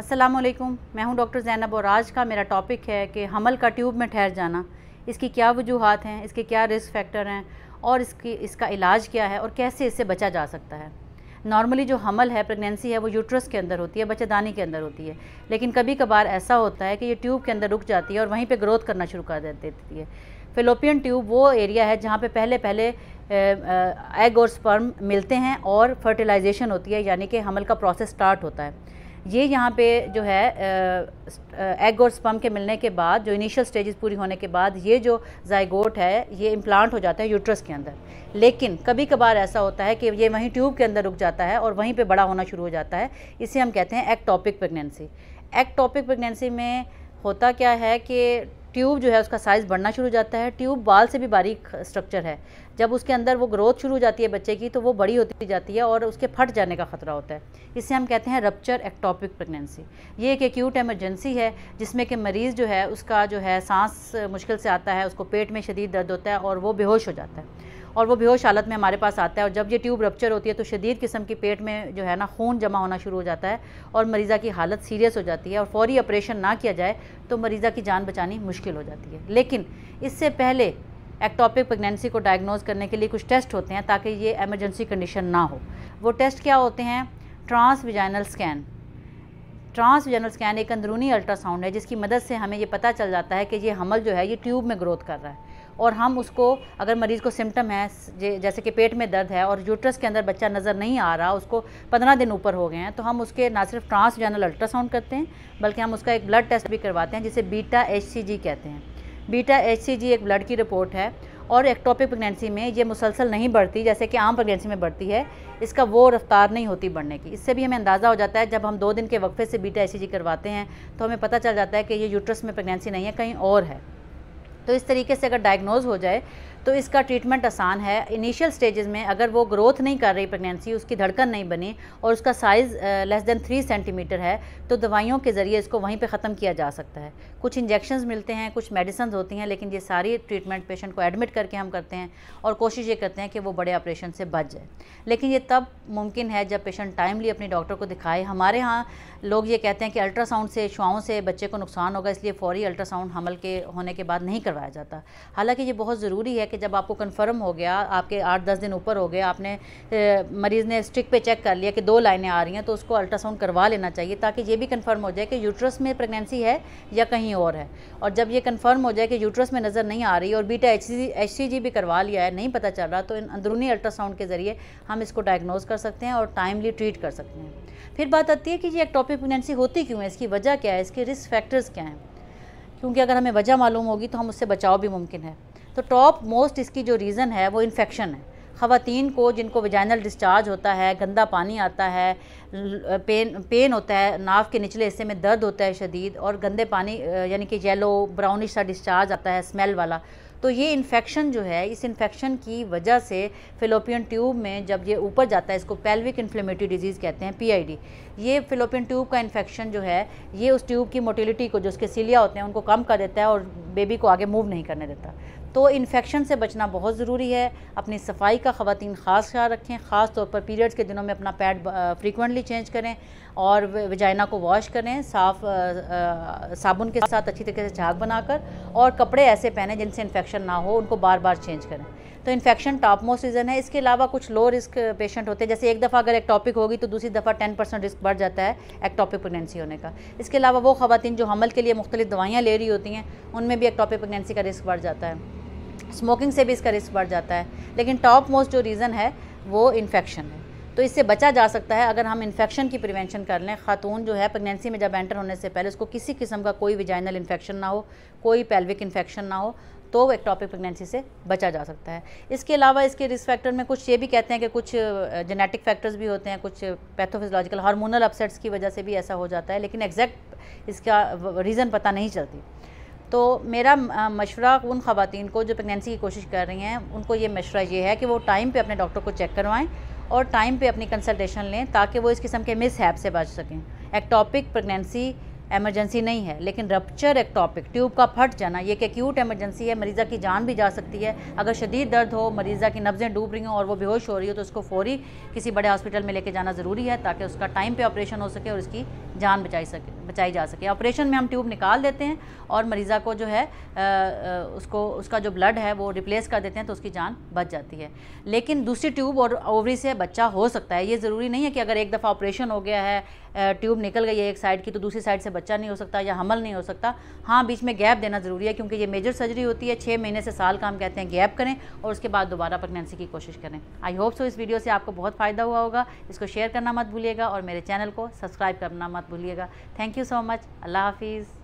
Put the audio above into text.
अस्सलाम वालेकुम मैं हूं डॉक्टर जैनब और आज का मेरा टॉपिक है कि हमल का ट्यूब में ठहर जाना इसकी क्या वजूहत हैं इसके क्या रिस्क फैक्टर हैं और इसकी इसका इलाज क्या है और कैसे इससे बचा जा सकता है नॉर्मली जो हमल है प्रेगनेंसी है वो यूट्रस के अंदर होती है बच्चेदानी के अंदर होती है लेकिन कभी कभार ऐसा होता है कि ये ट्यूब के अंदर रुक जाती है और वहीं पर ग्रोथ करना शुरू कर देती है फिलोपियन ट्यूब वो एरिया है जहाँ पर पहले पहले एग और स्पर्म मिलते हैं और फर्टिलाइजेशन होती है यानी कि हमल का प्रोसेस स्टार्ट होता है ये यहाँ पे जो है एग और स्पम के मिलने के बाद जो इनिशियल स्टेजेस पूरी होने के बाद ये जो जायगोट है ये इम्प्लांट हो जाता है यूट्रस के अंदर लेकिन कभी कभार ऐसा होता है कि ये वहीं ट्यूब के अंदर रुक जाता है और वहीं पे बड़ा होना शुरू हो जाता है इसे हम कहते हैं एक्टॉपिक प्रेगनेंसी एक्टॉपिक प्रेगनेंसी में होता क्या है कि ट्यूब जो है उसका साइज़ बढ़ना शुरू हो जाता है ट्यूब बाल से भी बारीक स्ट्रक्चर है जब उसके अंदर वो ग्रोथ शुरू हो जाती है बच्चे की तो वो बड़ी होती जाती है और उसके फट जाने का ख़तरा होता है इसे हम कहते हैं रप्चर एक्टॉपिक प्रेगनेंसी ये एक एक्यूट एमरजेंसी है जिसमें कि मरीज़ जो है उसका जो है सांस मुश्किल से आता है उसको पेट में शदीद दर्द होता है और वो बेहोश हो जाता है और वो बेहोश हालत में हमारे पास आता है और जब ये ट्यूब रपच्चर होती है तो शदीद किस्म की पेट में जो है ना खून जमा होना शुरू हो जाता है और मरीज़ा की हालत सीरियस हो जाती है और फौरी ऑपरेशन ना किया जाए तो मरीज़ा की जान बचानी मुश्किल हो जाती है लेकिन इससे पहले एक्टॉपिक प्रेगनेंसी को डायग्नोज करने के लिए कुछ टेस्ट होते हैं ताकि ये एमरजेंसी कंडीशन ना हो वो टेस्ट क्या होते हैं transvaginal scan transvaginal scan एक अंदरूनी अल्ट्रासाउंड है जिसकी मदद से हमें ये पता चल जाता है कि ये हमल जो है ये ट्यूब में ग्रोथ कर रहा है और हम उसको अगर मरीज़ को सिम्टम है जैसे कि पेट में दर्द है और यूट्रस के अंदर बच्चा नज़र नहीं आ रहा उसको पंद्रह दिन ऊपर हो गए हैं तो हम उसके ना सिर्फ ट्रांस जनरल अल्ट्रासाउंड करते हैं बल्कि हम उसका एक ब्लड टेस्ट भी करवाते हैं जिसे बीटा एच कहते हैं बीटा एच एक ब्लड की रिपोर्ट है और एक्टॉपिक प्रेगनेंसी में ये मुसलसल नहीं बढ़ती जैसे कि आम प्रेगनेंसी में बढ़ती है इसका वो रफ्तार नहीं होती बढ़ने की इससे भी हमें अंदाज़ा हो जाता है जब हम दो दिन के वक्फे से बीटा एच करवाते हैं तो हमें पता चल जाता है कि ये यूट्रस में प्रेगनेंसी नहीं है कहीं और है तो इस तरीके से अगर डायग्नोज हो जाए तो इसका ट्रीटमेंट आसान है इनिशियल स्टेजेस में अगर वो ग्रोथ नहीं कर रही प्रेगनेंसी उसकी धड़कन नहीं बनी और उसका size less than three centimetre है तो दवाइयों के ज़रिए इसको वहीं पर ख़त्म किया जा सकता है कुछ इंजेक्शन मिलते हैं कुछ मेडिसन होती हैं लेकिन ये सारी ट्रीटमेंट पेशेंट को एडमिट करके हम करते हैं और कोशिश ये करते हैं कि वो बड़े ऑपरेशन से बच जाए लेकिन ये तब मुमकिन है जब पेशेंट टाइमली अपने डॉक्टर को दिखाए हमारे यहाँ लोग ये कहते हैं कि अल्ट्रासाउंड से शुआओं से बच्चे को नुकसान होगा इसलिए फौरी अल्ट्रासाउंड हमल के होने के बाद नहीं करवाया जाता हालांकि ये बहुत ज़रूरी है कि जब आपको कंफर्म हो गया आपके आठ दस दिन ऊपर हो गया आपने मरीज़ ने स्टिक पे चेक कर लिया कि दो लाइनें आ रही हैं तो उसको अल्ट्रासाउंड करवा लेना चाहिए ताकि ये भी कंफर्म हो जाए कि यूट्रस में प्रेगनेंसी है या कहीं और है और जब ये कन्फर्म हो जाए कि यूट्रस में नज़र नहीं आ रही और बीटा एच सी भी करवा लिया है नहीं पता चल रहा तो इन अंदरूनी अल्ट्रासाउंड के ज़रिए हम इसको डायग्नोज कर सकते हैं और टाइमली ट्रीट कर सकते हैं फिर बात आती है कि ये एक्टॉपिक प्रेगनेंसी होती क्यों है इसकी वजह क्या है इसके रिस्क फैक्टर्स क्या हैं क्योंकि अगर हमें वजह मालूम होगी तो हम उससे बचाव भी मुमकिन है तो टॉप मोस्ट इसकी जो रीज़न है वो इन्फेक्शन है ख़वातीन को जिनको विजाइनल डिस्चार्ज होता है गंदा पानी आता है पेन पेन होता है नाव के निचले हिस्से में दर्द होता है शदीद और गंदे पानी यानी कि येलो ब्राउनिश सा डिस्चार्ज आता है स्मेल वाला तो ये इन्फेक्शन जो है इस इन्फेक्शन की वजह से फिलोपियन ट्यूब में जब ये ऊपर जाता है इसको पेल्विक इन्फ्लेमेटरी डिजीज़ कहते हैं पीआईडी ये फिलोपियन ट्यूब का इन्फेक्शन जो है ये उस ट्यूब की मोटिलिटी को जो उसके सीलिया होते हैं उनको कम कर देता है और बेबी को आगे मूव नहीं करने देता तो इन्फेक्शन से बचना बहुत ज़रूरी है अपनी सफाई का ख़वान ख़ास ख्याल रखें ख़ास तौर पर पीरियड्स के दिनों में अपना पैड फ्रीक्वेंटली चेंज करें और वजाइना को वॉश करें साफ़ साबुन के साथ अच्छी तरीके से झाग बनाकर और कपड़े ऐसे पहने जिनसे इन्फेक्शन ना हो उनको बार बार चेंज करें तो इन्फेक्शन टॉप मोस्ट रीज़न है इसके अलावा कुछ लो रिस्क पेशेंट होते हैं जैसे एक दफ़ा अगर एक टॉपिक होगी तो दूसरी दफ़ा टेन परसेंट रिस्क बढ़ जाता है एक टॉपिक प्रेगनेंसी होने का इसके अलावा वो खातन जो हमल के लिए मुख्तलिफ दवाइयाँ ले रही होती हैं उनमें भी एक टॉपिक प्रेगनेंसी का रिस्क बढ़ जाता है स्मोकिंग से भी इसका रिस्क बढ़ जाता है लेकिन टॉप मोस्ट जो रीज़न है वो इन्फेक्शन है तो इससे बचा जा सकता है अगर हम इन्फेक्शन की प्रिवेंशन कर लें खातून जो है प्रेगनेंसी में जब एंटर होने से पहले उसको किसी किस्म का कोई विजाइनल इन्फेक्शन ना हो कोई पेल्विक इन्फेक्शन ना हो तो वो टॉपिक प्रेगनेंसी से बचा जा सकता है इसके अलावा इसके रिस्क फैक्टर में कुछ ये भी कहते हैं कि कुछ जेनेटिक फैक्टर्स भी होते हैं कुछ पैथोफिजोलॉजिकल हार्मोनल अपसेट्स की वजह से भी ऐसा हो जाता है लेकिन एग्जैक्ट इसका रीज़न पता नहीं चलती तो मेरा मशवरा उन ख़वान को जो प्रेगनेंसी की कोशिश कर रही हैं उनको ये मशवरा ये है कि वो टाइम पे अपने डॉक्टर को चेक करवाएं और टाइम पे अपनी कंसल्टेशन लें ताकि वो इस किस्म के मिसहैप से बच सकें एक्टॉपिक प्रेगनेंसी एमरजेंसी नहीं है लेकिन रप्चर एक टॉपिक ट्यूब का फट जाना ये एक एक्यूट एमरजेंसी है मरीज़ा की जान भी जा सकती है अगर शदीद दर्द हो मरीज़ा की नब्ज़ें डूब रही हों और वो बेहोश हो रही हो तो उसको फौरी किसी बड़े हॉस्पिटल में लेके जाना ज़रूरी है ताकि उसका टाइम पे ऑपरेशन हो सके और उसकी जान बचाई सके बचाई जा सके ऑपरेशन में हम ट्यूब निकाल देते हैं और मरीज़ा को जो है आ, आ, उसको उसका जो ब्लड है वो रिप्लेस कर देते हैं तो उसकी जान बच जाती है लेकिन दूसरी ट्यूब और ओवरी से बच्चा हो सकता है ये ज़रूरी नहीं है कि अगर एक दफ़ा ऑपरेशन हो गया है ट्यूब निकल गई है एक साइड की तो दूसरी साइड से बच्चा नहीं हो सकता या हमल नहीं हो सकता हाँ बीच में गैप देना ज़रूरी है क्योंकि ये मेजर सर्जरी होती है छः महीने से साल का हम कहते हैं गैप करें और उसके बाद दोबारा प्रेगनेंसी की कोशिश करें आई होप सो इस वीडियो से आपको बहुत फ़ायदा हुआ होगा इसको शेयर करना मत भूलिएगा और मेरे चैनल को सब्सक्राइब करना मत भूलिएगा थैंक यू सो मच अल्लाह हाफिज़